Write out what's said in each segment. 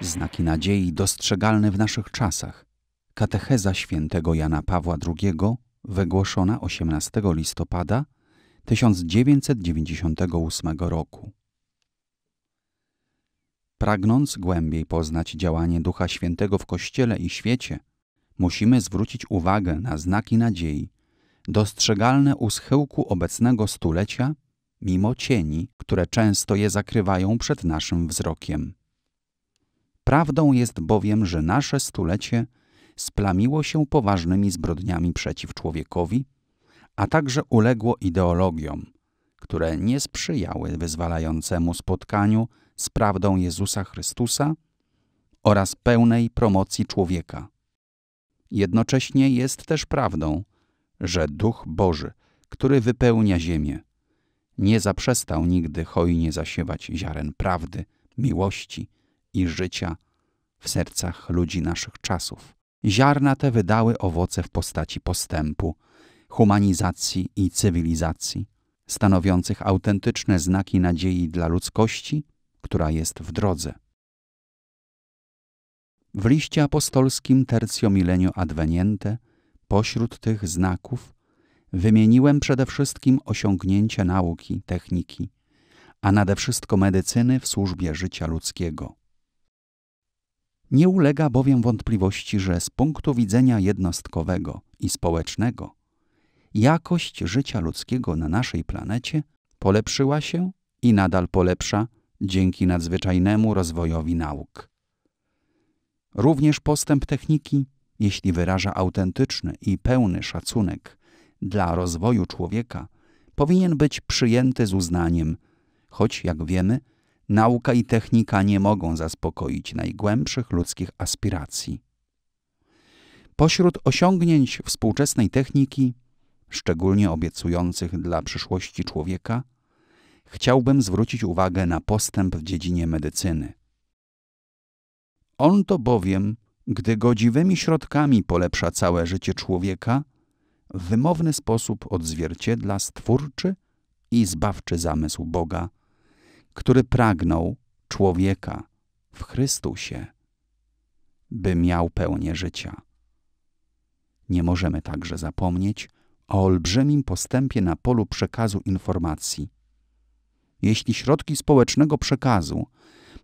Znaki nadziei dostrzegalne w naszych czasach. Katecheza świętego Jana Pawła II wygłoszona 18 listopada 1998 roku. Pragnąc głębiej poznać działanie Ducha Świętego w Kościele i świecie, musimy zwrócić uwagę na znaki nadziei, dostrzegalne u schyłku obecnego stulecia, mimo cieni, które często je zakrywają przed naszym wzrokiem. Prawdą jest bowiem, że nasze stulecie splamiło się poważnymi zbrodniami przeciw człowiekowi, a także uległo ideologiom, które nie sprzyjały wyzwalającemu spotkaniu z prawdą Jezusa Chrystusa oraz pełnej promocji człowieka. Jednocześnie jest też prawdą, że Duch Boży, który wypełnia ziemię, nie zaprzestał nigdy hojnie zasiewać ziaren prawdy, miłości, i życia w sercach ludzi naszych czasów. Ziarna te wydały owoce w postaci postępu, humanizacji i cywilizacji, stanowiących autentyczne znaki nadziei dla ludzkości, która jest w drodze. W liście apostolskim Tercio Milenio Adveniente, pośród tych znaków, wymieniłem przede wszystkim osiągnięcie nauki, techniki, a nade wszystko medycyny w służbie życia ludzkiego. Nie ulega bowiem wątpliwości, że z punktu widzenia jednostkowego i społecznego jakość życia ludzkiego na naszej planecie polepszyła się i nadal polepsza dzięki nadzwyczajnemu rozwojowi nauk. Również postęp techniki, jeśli wyraża autentyczny i pełny szacunek dla rozwoju człowieka, powinien być przyjęty z uznaniem, choć, jak wiemy, nauka i technika nie mogą zaspokoić najgłębszych ludzkich aspiracji. Pośród osiągnięć współczesnej techniki, szczególnie obiecujących dla przyszłości człowieka, chciałbym zwrócić uwagę na postęp w dziedzinie medycyny. On to bowiem, gdy godziwymi środkami polepsza całe życie człowieka, w wymowny sposób odzwierciedla stwórczy i zbawczy zamysł Boga który pragnął człowieka w Chrystusie, by miał pełnię życia. Nie możemy także zapomnieć o olbrzymim postępie na polu przekazu informacji. Jeśli środki społecznego przekazu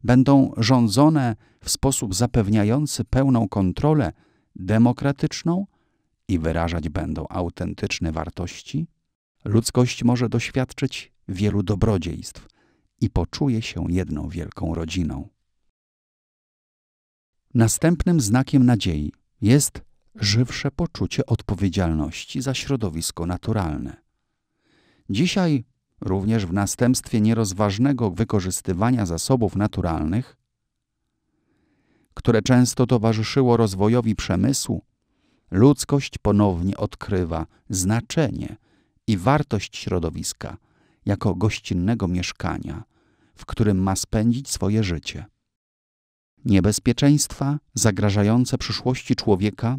będą rządzone w sposób zapewniający pełną kontrolę demokratyczną i wyrażać będą autentyczne wartości, ludzkość może doświadczyć wielu dobrodziejstw, i poczuje się jedną wielką rodziną. Następnym znakiem nadziei jest żywsze poczucie odpowiedzialności za środowisko naturalne. Dzisiaj, również w następstwie nierozważnego wykorzystywania zasobów naturalnych, które często towarzyszyło rozwojowi przemysłu, ludzkość ponownie odkrywa znaczenie i wartość środowiska jako gościnnego mieszkania w którym ma spędzić swoje życie. Niebezpieczeństwa zagrażające przyszłości człowieka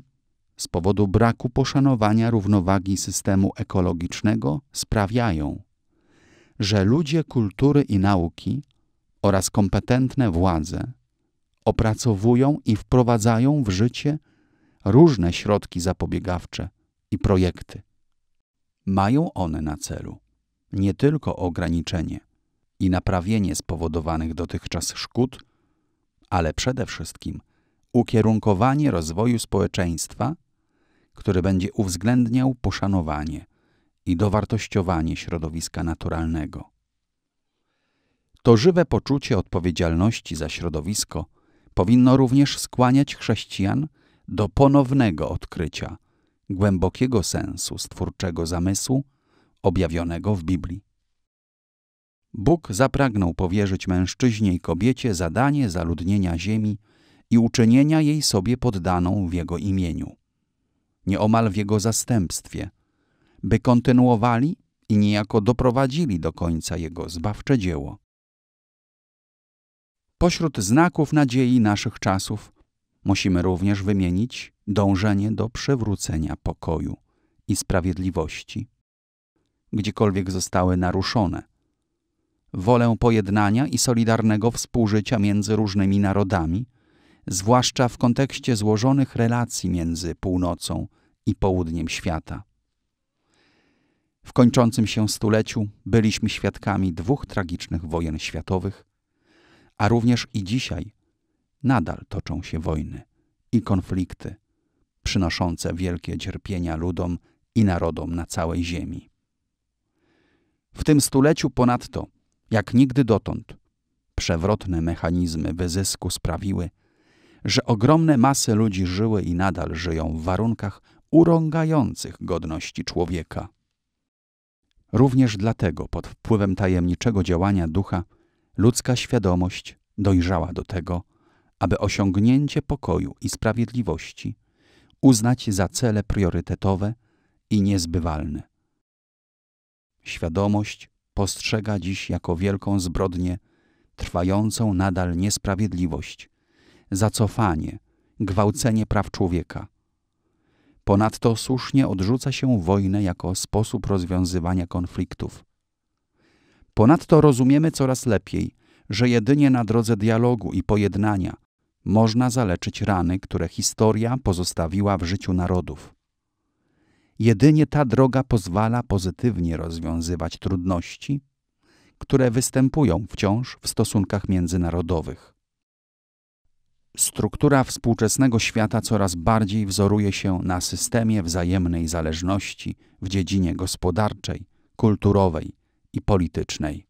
z powodu braku poszanowania równowagi systemu ekologicznego sprawiają, że ludzie kultury i nauki oraz kompetentne władze opracowują i wprowadzają w życie różne środki zapobiegawcze i projekty. Mają one na celu nie tylko ograniczenie i naprawienie spowodowanych dotychczas szkód, ale przede wszystkim ukierunkowanie rozwoju społeczeństwa, który będzie uwzględniał poszanowanie i dowartościowanie środowiska naturalnego. To żywe poczucie odpowiedzialności za środowisko powinno również skłaniać chrześcijan do ponownego odkrycia głębokiego sensu stwórczego zamysłu objawionego w Biblii. Bóg zapragnął powierzyć mężczyźnie i kobiecie zadanie zaludnienia ziemi i uczynienia jej sobie poddaną w Jego imieniu, nieomal w Jego zastępstwie, by kontynuowali i niejako doprowadzili do końca Jego zbawcze dzieło. Pośród znaków nadziei naszych czasów musimy również wymienić dążenie do przywrócenia pokoju i sprawiedliwości, gdziekolwiek zostały naruszone – wolę pojednania i solidarnego współżycia między różnymi narodami, zwłaszcza w kontekście złożonych relacji między północą i południem świata. W kończącym się stuleciu byliśmy świadkami dwóch tragicznych wojen światowych, a również i dzisiaj nadal toczą się wojny i konflikty przynoszące wielkie cierpienia ludom i narodom na całej ziemi. W tym stuleciu ponadto jak nigdy dotąd. Przewrotne mechanizmy wyzysku sprawiły, że ogromne masy ludzi żyły i nadal żyją w warunkach urągających godności człowieka. Również dlatego, pod wpływem tajemniczego działania ducha, ludzka świadomość dojrzała do tego, aby osiągnięcie pokoju i sprawiedliwości uznać za cele priorytetowe i niezbywalne. Świadomość postrzega dziś jako wielką zbrodnię, trwającą nadal niesprawiedliwość, zacofanie, gwałcenie praw człowieka. Ponadto słusznie odrzuca się wojnę jako sposób rozwiązywania konfliktów. Ponadto rozumiemy coraz lepiej, że jedynie na drodze dialogu i pojednania można zaleczyć rany, które historia pozostawiła w życiu narodów. Jedynie ta droga pozwala pozytywnie rozwiązywać trudności, które występują wciąż w stosunkach międzynarodowych. Struktura współczesnego świata coraz bardziej wzoruje się na systemie wzajemnej zależności w dziedzinie gospodarczej, kulturowej i politycznej.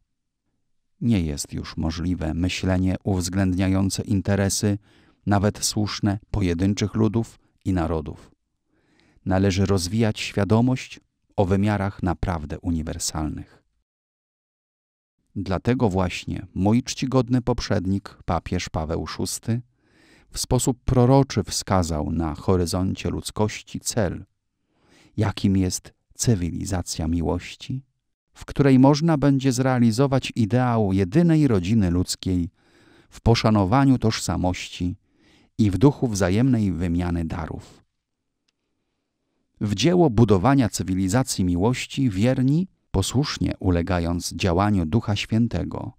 Nie jest już możliwe myślenie uwzględniające interesy, nawet słuszne, pojedynczych ludów i narodów należy rozwijać świadomość o wymiarach naprawdę uniwersalnych. Dlatego właśnie mój czcigodny poprzednik, papież Paweł VI, w sposób proroczy wskazał na horyzoncie ludzkości cel, jakim jest cywilizacja miłości, w której można będzie zrealizować ideał jedynej rodziny ludzkiej w poszanowaniu tożsamości i w duchu wzajemnej wymiany darów w dzieło budowania cywilizacji miłości wierni, posłusznie ulegając działaniu Ducha Świętego,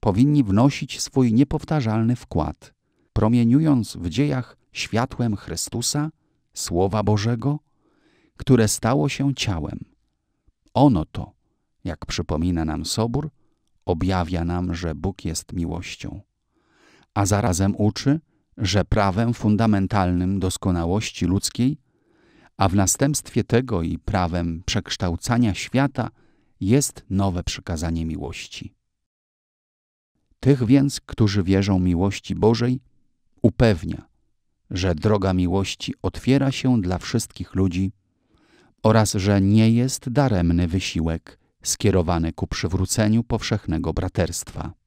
powinni wnosić swój niepowtarzalny wkład, promieniując w dziejach światłem Chrystusa, Słowa Bożego, które stało się ciałem. Ono to, jak przypomina nam Sobór, objawia nam, że Bóg jest miłością, a zarazem uczy, że prawem fundamentalnym doskonałości ludzkiej a w następstwie tego i prawem przekształcania świata jest nowe przykazanie miłości. Tych więc, którzy wierzą miłości Bożej, upewnia, że droga miłości otwiera się dla wszystkich ludzi oraz że nie jest daremny wysiłek skierowany ku przywróceniu powszechnego braterstwa.